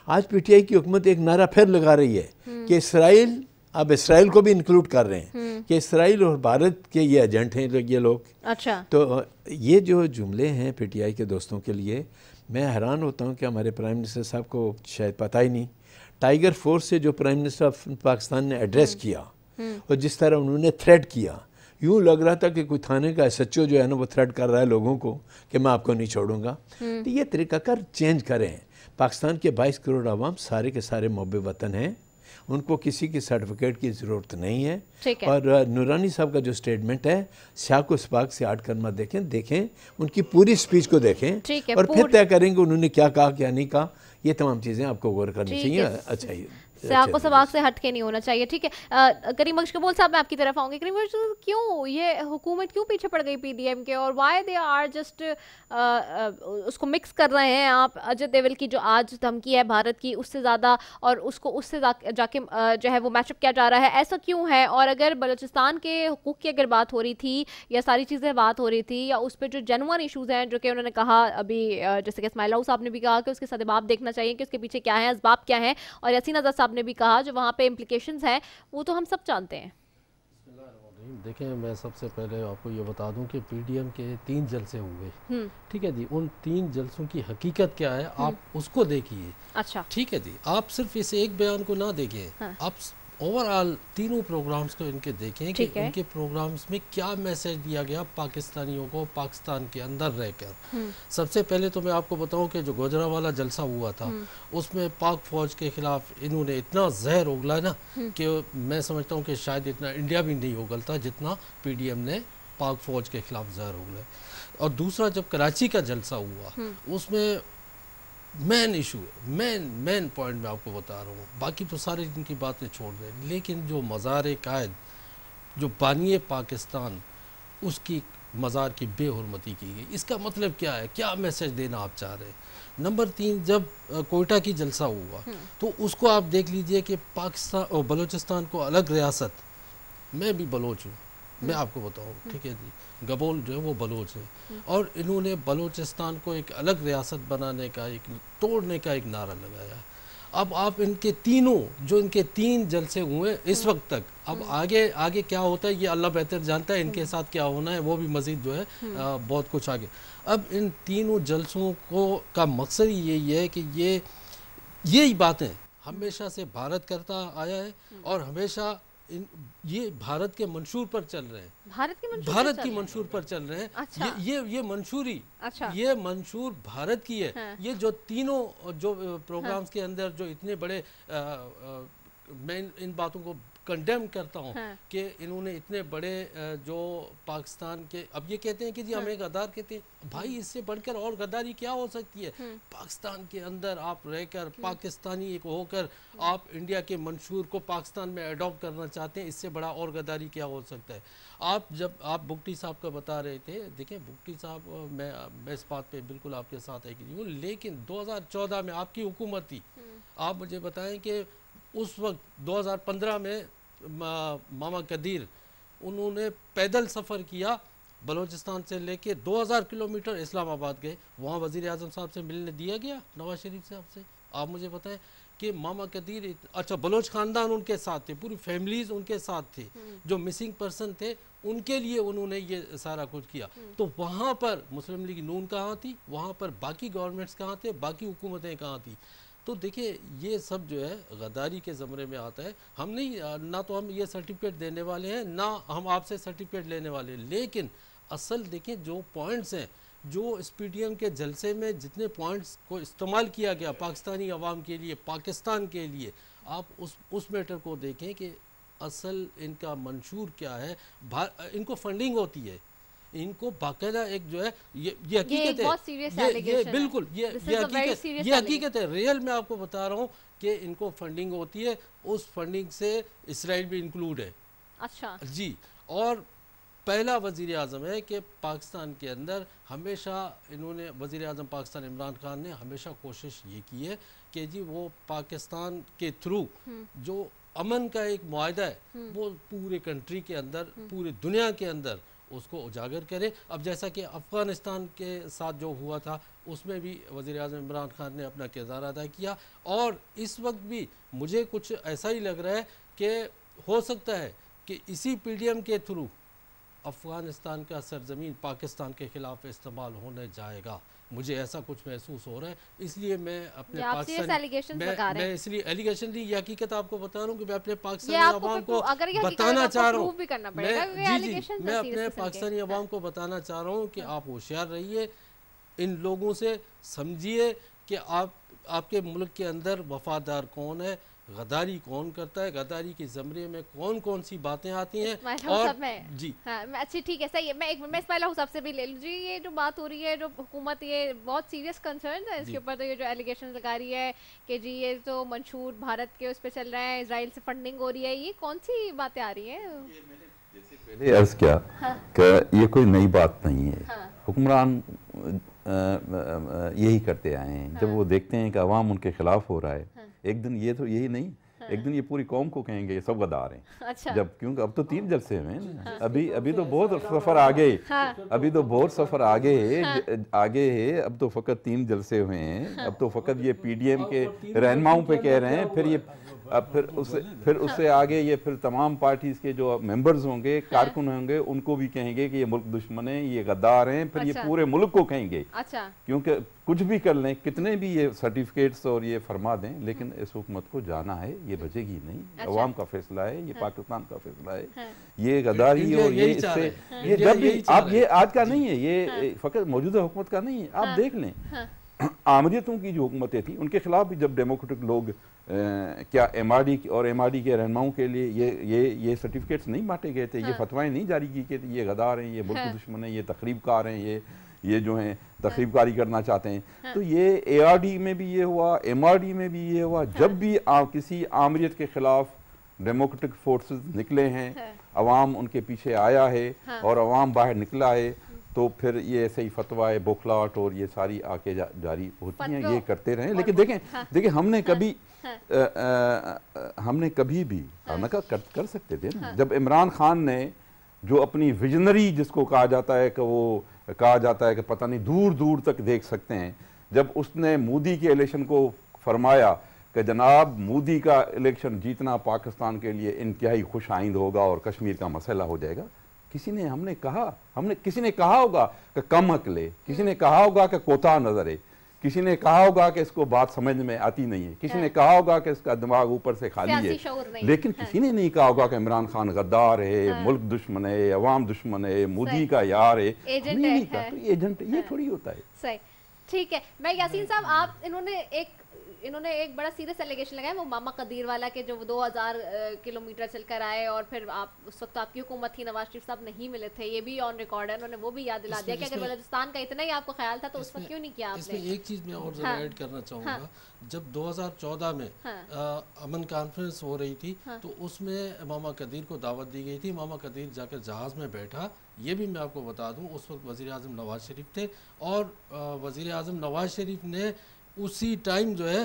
S4: आज पीटीआई की हुकूमत एक नारा फिर लगा रही है हम्म। कि इसराइल अब इसराइल को भी इंक्लूड कर रहे हैं हम्म। कि इसराइल और भारत के ये एजेंट हैं ये लोग अच्छा तो ये जो जुमले हैं पीटीआई के दोस्तों के लिए मैं हैरान होता हूँ कि हमारे प्राइम मिनिस्टर साहब को शायद पता ही नहीं टाइगर फोर्स से जो प्राइम मिनिस्टर ऑफ पाकिस्तान ने एड्रेस हम्म। किया और जिस तरह उन्होंने थ्रेड किया यूँ लग रहा था कि कोई थाने का एस जो है ना वो थ्रेड कर रहा है लोगों को कि मैं आपको नहीं छोड़ूंगा हम्म। तो ये तरीकाकार चेंज करें पाकिस्तान के बाईस करोड़ आवाम सारे के सारे मब वतन हैं उनको किसी की सर्टिफिकेट की ज़रूरत नहीं है, है। और नूरानी साहब का जो स्टेटमेंट है शाक उस्पाक से आठ करमा देखें देखें उनकी पूरी स्पीच को देखें और फिर तय करेंगे उन्होंने क्या कहा क्या नहीं कहा ये तमाम चीज़ें आपको गौर करनी चाहिए अच्छा ही से आपको
S1: सबाक से हट के नहीं होना चाहिए ठीक है करीम बख्श कबूल साहब मैं आपकी तरफ आऊँगी करीम बख्श क्यों ये हुकूमत क्यों पीछे पड़ गई पी डी एम के और वाई दे आर जस्ट उसको मिक्स कर रहे हैं आप अजय देवल की जो आज धमकी है भारत की उससे ज़्यादा और उसको उससे जाके जो है वो मैचअप किया जा रहा है ऐसा क्यों है और अगर बलोचिस्तान के हकूक़ की अगर बात हो रही थी या सारी चीज़ें बात हो रही थी या उस पर जो जेनुअन इशूज़ हैं जो कि उन्होंने कहा अभी जैसे कि इसमाइला साहब ने भी कहा कि उसके सदबाब देखना चाहिए कि उसके पीछे क्या है इसबाब क्या है और यसीना साहब साहब ने भी कहा जो वहाँ पे इम्प्लीकेशन हैं वो तो हम सब जानते हैं
S5: देखें मैं सबसे पहले आपको ये बता दूं कि पीडीएम के तीन जलसे हुए हम्म। ठीक है जी उन तीन जलसों की हकीकत क्या है हम्म। आप उसको देखिए अच्छा ठीक है जी आप सिर्फ इस एक बयान को ना देखें हाँ। आप ओवरऑल तीनों प्रोग्राम्स को इनके देखें कि उनके प्रोग्राम्स में क्या मैसेज दिया गया पाकिस्तानियों को पाकिस्तान के अंदर रहकर हम्म। सबसे पहले तो मैं आपको बताऊं कि जो गोजरा वाला जलसा हुआ था हम्म। उसमें पाक फौज के खिलाफ इन्होंने इतना जहर उगला ना हम्म। कि मैं समझता हूं कि शायद इतना इंडिया भी नहीं उगलता जितना पी ने पाक फौज के खिलाफ जहर उगला और दूसरा जब कराची का जलसा हुआ उसमें मेन इशू है मेन मेन पॉइंट मैं आपको बता रहा हूँ बाकी तो सारे इनकी बातें छोड़ दें लेकिन जो मज़ार कायद जो बानिए पाकिस्तान उसकी मज़ार की बेहरमती की गई इसका मतलब क्या है क्या मैसेज देना आप चाह रहे हैं नंबर तीन जब कोयटा की जलसा हुआ हम्म। तो उसको आप देख लीजिए कि पाकिस्तान और बलूचिस्तान को अलग रियासत मैं भी बलोच हूँ मैं आपको बताऊँ हम्म। ठीक है जी गबोल जो है वो बलोच है हम्म। और इन्होंने बलोचिस्तान को एक अलग रियासत बनाने का एक तोड़ने का एक नारा लगाया अब आप इनके तीनों जो इनके तीन जलसे हुए इस हम्म। वक्त तक अब आगे आगे क्या होता है ये अल्लाह बेहतर जानता है इनके साथ क्या होना है वो भी मज़ीद जो है आ, बहुत कुछ आगे अब इन तीनों जलसों को का मकसद यही है कि ये यही बातें हमेशा से भारत करता आया है और हमेशा इन ये भारत के मंशूर पर चल रहे हैं
S1: भारत की भारत की मंशूर
S5: पर चल रहे हैं अच्छा। ये ये ये मंशूरी अच्छा। ये मंशूर भारत की है हाँ। ये जो तीनों जो प्रोग्राम्स हाँ। के अंदर जो इतने बड़े आ, आ, मैं इन बातों को कंडेम करता हूँ हाँ। कि इन्होंने इतने बड़े जो पाकिस्तान के अब ये कहते हैं कि जी हाँ। हमें गद्दार कहते हैं भाई हाँ। इससे बढ़कर और गद्दारी क्या हो सकती है हाँ। पाकिस्तान के अंदर आप रहकर पाकिस्तानी एक होकर आप इंडिया के मंशूर को पाकिस्तान में अडॉप्ट करना चाहते हैं इससे बड़ा और गद्दारी क्या हो सकता है आप जब आप बुकटी साहब का बता रहे थे देखें बुगटी साहब मैं मैं इस बात पर बिल्कुल आपके साथ एग्री हूँ लेकिन दो में आपकी हुकूमत थी आप मुझे बताएं कि उस वक्त 2015 में मामा कदीर उन्होंने पैदल सफ़र किया बलोचिस्तान से लेके 2000 किलोमीटर इस्लामाबाद गए वहाँ वज़ी अजम साहब से मिलने दिया गया नवाज शरीफ साहब से आप मुझे बताएं कि मामा कदीर अच्छा बलोच ख़ानदान उनके साथ थे पूरी फैमिलीज़ उनके साथ थे हम्म। जो मिसिंग पर्सन थे उनके लिए उन्होंने ये सारा कुछ किया हम्म। तो वहाँ पर मुस्लिम लीग नून कहाँ थी वहाँ पर बाकी गवर्नमेंट्स कहाँ थे बाकी हुकूमतें कहाँ थी तो देखिए ये सब जो है गदारी के ज़मरे में आता है हम नहीं ना तो हम ये सर्टिफिकेट देने वाले हैं ना हम आपसे सर्टिफिकेट लेने वाले हैं लेकिन असल देखें जो पॉइंट्स हैं जो इस पी के जलसे में जितने पॉइंट्स को इस्तेमाल किया गया पाकिस्तानी आवाम के लिए पाकिस्तान के लिए आप उस उस मैटर को देखें कि असल इनका मंशूर क्या है इनको फंडिंग होती है इनको बाकायदा एक जो है ये ये हकीकत है ये, बिल्कुल ये ये हकीकत ये हकीकत है रियल में आपको बता रहा हूँ कि इनको फंडिंग होती है उस फंडिंग से इसराइल भी इंक्लूड है अच्छा जी और पहला वजीर अजम है कि पाकिस्तान के अंदर हमेशा इन्होंने वजीर अजम पाकिस्तान इमरान खान ने हमेशा कोशिश ये की है कि जी वो पाकिस्तान के थ्रू हम्म। जो अमन का एक माहा है हम्म। वो पूरे कंट्री के अंदर हम्म। पूरी दुनिया के अंदर उसको उजागर करें अब जैसा कि अफ़गानिस्तान के साथ जो हुआ था उसमें भी वज़ी अजम इमरान खान ने अपना किरदार अदा किया और इस वक्त भी मुझे कुछ ऐसा ही लग रहा है कि हो सकता है कि इसी पी डी एम के थ्रू अफ़गानिस्तान का सरजमीन पाकिस्तान के ख़िलाफ़ इस्तेमाल होने जाएगा मुझे ऐसा कुछ महसूस हो रहा है इसलिए मैं अपने पाकिस्तान इसलिए एलिगेशन दी हकीकत आपको बता रहा हूँ की मैं अपने पाकिस्तानी आवाम को बताना तो चाह रहा हूँ जी जी मैं अपने पाकिस्तानी आवाम को बताना चाह रहा हूँ कि हाँ। आप होशियार रहिए इन लोगों से समझिए कि आप आपके मुल्क के अंदर वफादार कौन है गदारी कौन करता है गदारी के ज़मरे में कौन कौन सी बातें आती हैं और मैं जी
S1: हाँ अच्छी ठीक है सही है मैं एक मैं इसमाइल साहब से भी ले लूँ जी ये जो बात हो रही है जो हुकूमत ये बहुत सीरियस कंसर्न है इसके ऊपर तो ये जो एलिगेशन लगा रही है कि जी ये तो मंशूर भारत के उस पर चल रहे हैं इसराइल से फंडिंग हो रही है ये कौन सी बातें आ रही हैं
S3: पहले अर्ज किया हाँ। कि ये
S2: कोई नई बात नहीं है हाँ। हुक्मरान यही करते आए हैं जब हाँ। वो देखते हैं कि अवाम उनके खिलाफ हो रहा है एक दिन ये तो यही नहीं हाँ। एक दिन ये पूरी कौम को कहेंगे ये सब गदार हैं अच्छा। जब क्योंकि अब तो तीन जलसे हैं हाँ। अभी अभी तो बहुत सफ़र आगे हाँ। अभी तो बहुत सफ़र आगे है हाँ। आगे है अब तो फ़कत तीन जलसे हुए हैं हाँ। अब तो फ़कत ये पीडीएम के रहनमाओं पे कह रहे हैं फिर ये अब फिर उसे फिर उससे आगे ये फिर तमाम पार्टीज के जो मेंबर्स होंगे कारकुन होंगे उनको भी कहेंगे कि ये मुल्क दुश्मन है ये गद्दार हैं फिर अच्छा। ये पूरे मुल्क को कहेंगे अच्छा क्योंकि कुछ भी कर लें कितने भी ये सर्टिफिकेट्स और ये फरमा दें लेकिन इस हुकूमत को जाना है ये बचेगी नहीं अच्छा। अवाम का फैसला है ये हाँ। पाकिस्तान का फैसला है हाँ। ये गद्दारी और ये इससे ये जब भी आप ये आज का नहीं है ये हाँ। फकत मौजूदा हुकूमत का नहीं है आप देख लें *clears throat* आमरीतों की जो हुकूमतें थी उनके ख़िलाफ़ भी जब डेमोक्रेटिक लोग क्या एम आर डी और एम आर डी के रहनुमाओं के लिए ये ये ये सर्टिफिकेट्स नहीं बांटे गए थे हाँ। ये फतवाएँ नहीं जारी की गए थी ये गदार हैं ये मुल्क हाँ। दुश्मन हैं ये तकरीबकार हैं ये ये जो हैं हाँ। तकरीबकारी करना चाहते हैं हाँ। तो ये ए आर डी में भी ये हुआ एम आर डी में भी ये हुआ जब हाँ। भी आ, किसी आमरीत के ख़िलाफ़ डेमोक्रेटिक फोर्सेस निकले हैं हाँ। अवाम उनके पीछे आया है और अवाम बाहर निकला है तो फिर ये ऐसे ही फतवाए बुखलाट और ये सारी आके जा, जारी होती हैं ये करते रहे लेकिन देखें हाँ, देखें हमने हाँ। कभी हाँ, आ, आ, हमने कभी भी हाँ। हमने कर, कर सकते थे ना हाँ। जब इमरान खान ने जो अपनी विजनरी जिसको कहा जाता है कि वो कहा जाता है कि पता नहीं दूर दूर तक देख सकते हैं जब उसने मोदी के इलेक्शन को फरमाया कि जनाब मोदी का इलेक्शन जीतना पाकिस्तान के लिए इंतहाई खुश आइंद होगा और कश्मीर का मसला हो जाएगा किसी ने हमने कहा हमने किसी ने कहा होगा कि कम हक ले किसी ने कहा होगा कि कोता नजर है किसी ने कहा होगा कि इसको बात समझ में आती नहीं है किसी ने हाँ। कहा होगा कि इसका दिमाग ऊपर से खाली है लेकिन हाँ। किसी ने नहीं कहा होगा कि इमरान खान गद्दार है हाँ। मुल्क दुश्मन है अवाम दुश्मन है मोदी का यार है एजेंट है तो एजेंट ये थोड़ी होता
S1: है ठीक है मैं यासीन साहब आप इन्होंने एक इन्होंने एक बड़ा सीरियस एलिगेशन लगाया वो मामा कदीर वाला के जो 2000 किलोमीटर चलकर आए और फिर आप उस वक्त तो आपकी हुकूमत थी नवाज शरीफ साहब नहीं मिले थे ये भी ऑन रिकॉर्ड है उन्होंने वो भी याद दिला दिया कि अगर बलोचिस्तान का इतना ही आपको ख्याल था तो उस वक्त क्यों नहीं किया आपने एक
S5: चीज़ में और ज़रा ऐड हाँ, करना चाहूंगा हाँ। जब 2014 में हाँ। अमन कॉन्फ्रेंस हो रही थी तो उसमें मामा कदीर को दावत दी गई थी मामा कदीर जाकर जहाज़ में बैठा ये भी मैं आपको बता दूं उस वक्त वजीर अजम नवाज शरीफ थे और वजीर अजम नवाज शरीफ ने उसी टाइम जो है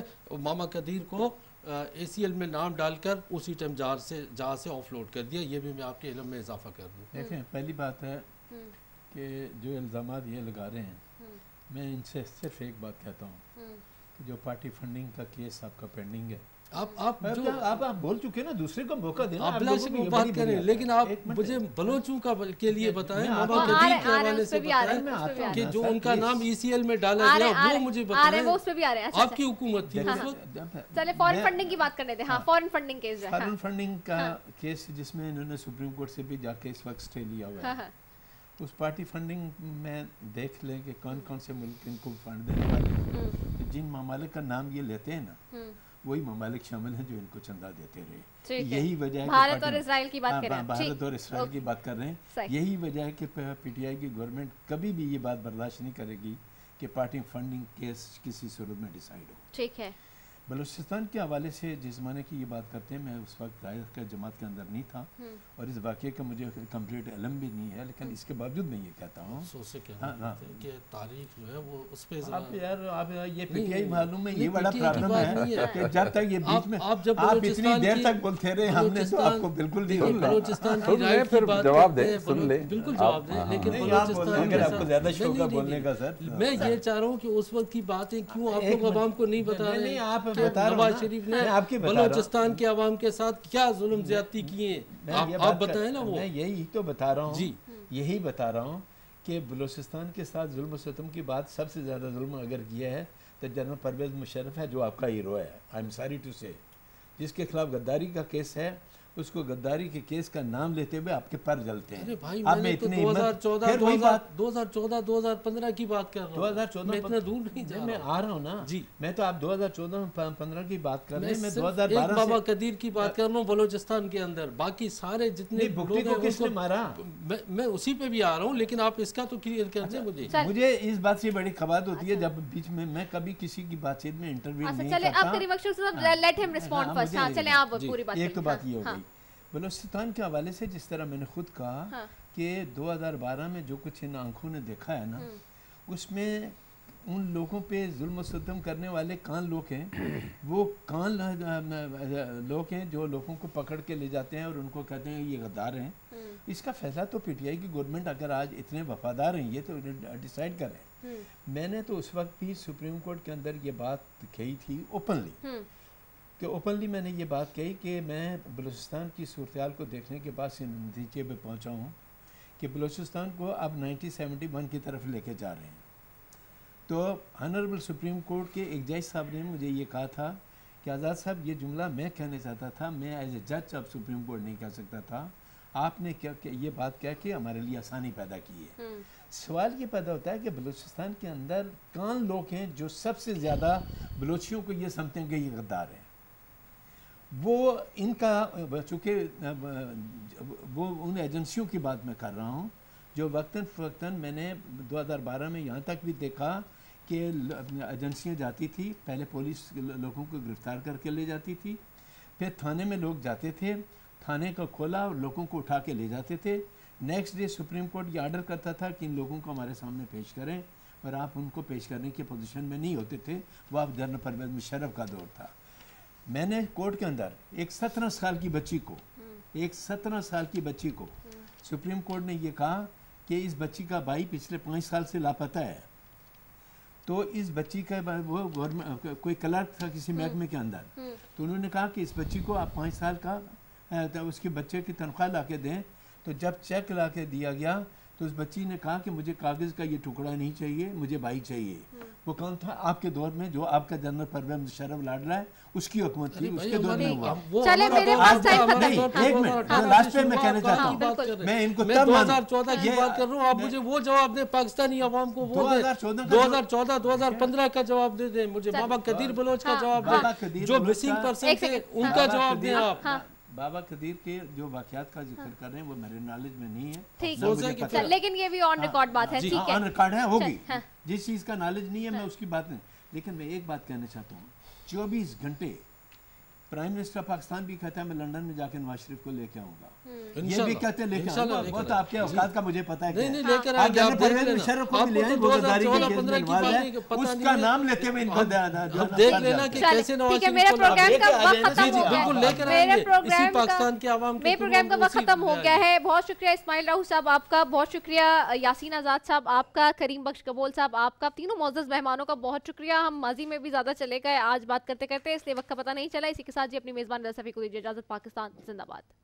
S5: मामा कदीर को ए सी एल में नाम डालकर उसी टाइम जार से जहाँ से ऑफलोड कर दिया ये भी मैं आपके इलम में इजाफा कर दूँ देखें
S4: पहली बात है हम्म। कि जो इल्ज़ाम ये लगा रहे हैं हम्म। मैं इनसे सिर्फ एक बात कहता हूँ हम्म। कि जो पार्टी फंडिंग का केस आपका पेंडिंग है आप आप जो आप आप बोल चुके ना दूसरे को
S5: मौका देना आप लाश की बात करें लेकिन आप मुझे बलोचों का के लिए बताएं बाबा कदीर के हवाले से बताएं कि जो अच्छा, उनका नाम ईसीएल e में डाला गया वो मुझे बताएं वो उस पे भी आ रहे हैं अच्छा, आपकी अच्छा। हुकूमत थी
S1: चले फॉरेन फंडिंग की बात करने लेते हैं foreign funding case foreign
S5: funding
S4: का केस हाँ। जिसमें इन्होंने सुप्रीम कोर्ट से भी जाके इस वक्त स्टे लिया हुआ है हाँ, हाँ। उस पार्टी फंडिंग में देख लें कि कौन कौन से मुल्क इनको फंड देने हम्म। वाले जिन ममालिक का नाम ये लेते हैं ना हम्म। वही ममालिक शामिल हैं जो इनको चंदा देते रहे यही वजह है भारत और इसराइल हाँ, हाँ, की बात कर रहे हैं भारत और इसराइल की बात कर रहे हैं यही वजह है कि पीटीआई की गवर्नमेंट कभी भी ये बात बर्दाश्त नहीं करेगी कि पार्टी फंडिंग केस किसी सूरत में डिसाइड हो ठीक है बलोचिस्तान के हवाले से जिस ज़माने की ये बात करते हैं मैं उस वक्त जाहिर का जमात के अंदर नहीं था हम्म। और इस वाक्य का मुझे कम्प्लीट अलम भी नहीं है लेकिन हम्म। इसके बावजूद मैं ये कहता हूँ हाँ, हाँ। तो जब तक ये बीच में आप जब आप इतनी देर तक बोलते रहे हमने तो आपको बिल्कुल नहीं जवाब हाँ, आपको ज़्यादा शौक बोलने का सर
S5: मैं ये चाह रहा हूँ उस वक्त की बातें क्यों आप लोग नहीं बता रहे आप तो नवाज शरीफ ने आपके बलोचिस्तान के आवाम के साथ क्या जुल्म ज्यादा किए आप बताए ना वो
S4: यही तो बता रहा हूँ जी यही बता रहा हूँ कि बलोचिस्तान के साथ जुल्म सितम की बात सबसे ज़्यादा जुल्म अगर किया है तो जनरल परवेज़ मुशरफ है जो आपका हीरो है आई एम सॉरी टू से जिसके खिलाफ गद्दारी का केस है उसको गद्दारी के केस का नाम लेते हुए आपके पर जलते हैं अरे भाई आप तो 2014
S5: 2014 2015 की बात कर रहा हूँ 2014 मैं इतना दूर नहीं मैं आ रहा हूँ ना जी मैं तो आप 2014 15 की बात कर रहे हैं मैं 2012 बाबा कदीर की बात कर रहा हूँ बलोचिस्तान के अंदर बाकी सारे जितने मारा मैं उसी पे भी आ रहा हूँ लेकिन आप इसका तो क्लियर कर दे अच्छा, मुझे मुझे
S4: इस बात से बड़ी खबर होती है अच्छा। जब बीच में मैं कभी किसी की बातचीत में इंटरव्यू अच्छा, नहीं करता आप हाँ। हाँ, हाँ, पूरी बात एक तो बात ये हो गई बलोचिस्तान के हवाले से जिस तरह मैंने खुद कहा हाँ। कि 2012 में जो कुछ इन आंखों ने देखा है ना
S3: हम्म।
S4: उसमें उन लोगों पे जुल्म सतम करने वाले कान लोग हैं वो कान लोग हैं जो लोगों को पकड़ के ले जाते हैं और उनको कहते हैं ये गद्दार हैं हम्म। इसका फैसला तो पीटीआई की गवर्नमेंट अगर आज इतने वफादार हैं ये तो डिसाइड करें हम्म। मैंने तो उस वक्त भी सुप्रीम कोर्ट के अंदर ये बात कही थी ओपनली कि ओपनली मैंने ये बात कही कि मैं बलूचिस्तान की सूरत को देखने के बाद से नतीजे पर पहुँचा हूँ कि बलूचिस्तान को अब नाइनटीन सेवेंटी वन की तरफ लेके जा रहे हैं तो हनरेबल सुप्रीम कोर्ट के एक जज साहब ने मुझे ये कहा था कि आज़ाद साहब ये जुमला मैं कहना चाहता था मैं एज ए जज अब सुप्रीम कोर्ट नहीं कह सकता था आपने क्या ये बात कह के हमारे लिए आसानी पैदा की है हम्म। सवाल ये पैदा होता है कि बलूचिस्तान के अंदर कौन लोग हैं जो सबसे ज़्यादा बलोचियों को ये समझते हैं कि ये गद्दार हैं वो इनका चूँकि वो उन एजेंसियों की बात मैं कर रहा हूँ जो वक्ता फ़क्ता मैंने 2012 में यहाँ तक भी देखा कि एजेंसियाँ जाती थी पहले पुलिस लोगों को गिरफ़्तार करके ले जाती थी फिर थाने में लोग जाते थे थाने का खोला और लोगों को उठा के ले जाते थे नेक्स्ट डे सुप्रीम कोर्ट ये आर्डर करता था कि इन लोगों को हमारे सामने पेश करें और आप उनको पेश करने के पोजिशन में नहीं होते थे वह आप जनरल परवेज मुशरफ का दौर था मैंने कोर्ट के अंदर एक सत्रह साल की बच्ची को
S3: हम्म।
S4: एक सत्रह साल की बच्ची को हम्म। सुप्रीम कोर्ट ने ये कहा कि इस बच्ची का भाई पिछले पाँच साल से लापता है तो इस बच्ची का वो गवर्नमेंट कोई क्लर्क था किसी हम्म। महकमे के अंदर तो उन्होंने कहा कि इस बच्ची को आप पाँच साल का तो उसके बच्चे की तनख्वाह ला के दें तो जब चेक ला के दिया गया तो उस बच्ची ने कहा कि मुझे कागज़ का ये टुकड़ा नहीं चाहिए मुझे भाई चाहिए वो कौन था आपके दौर में जो आपका जनरल परवेज मुशरफ लाडला है उसकी हुकूमत थी उसके दौर में हुआ चले मेरे पास टाइम नहीं एक मिनट लास्ट में मैं कहना चाहता हूँ मैं इनको तब 2014 की बात कर रहा हूँ आप मुझे
S5: वो जवाब दें पाकिस्तानी अवाम को वो 2014 2015 का जवाब दे दें मुझे बाबा कदीर बलोच का हाँ, जवाब हाँ। दें जो मिसिंग पर्सन थे उनका जवाब दें आप
S4: हाँ, बाबा कदीर के जो वाकयात का जिक्र हाँ। कर रहे हैं वो मेरे नॉलेज में नहीं है ठीक है लेकिन
S1: ये भी ऑन रिकॉर्ड हाँ, बात है ठीक हाँ, है ऑन रिकॉर्ड है होगी हाँ,
S4: जिस चीज़ का नॉलेज नहीं है मैं उसकी बात नहीं लेकिन मैं एक बात कहना चाहता हूँ चौबीस घंटे प्राइम मिनिस्टर पाकिस्तान भी कहता है मैं लंदन में जाके नवाज शरीफ को लेके आऊंगा हम्म। ये भी कहते लेके आऊंगा वो तो आपके औकात का मुझे पता है नहीं लेकर तो उसका नाम लेते हुए इनको
S5: देख लेना कि कैसे पाकिस्तान प्रोग्राम का वक्त खत्म हो गया है
S1: बहुत शुक्रिया इस्माइल राहू साहब आपका बहुत शुक्रिया यासीन आज़ाद साहब आपका करीम बख्श कबोल साहब आपका तीनों मोजज मेहमानों का बहुत शुक्रिया हम माजी में भी ज़्यादा चले गए आज बात करते करते इसलिए वक्त का पता नहीं चला इसी के साथ जी अपनी मेजबान रसफी को दीजिए इजाजत पाकिस्तान जिंदाबाद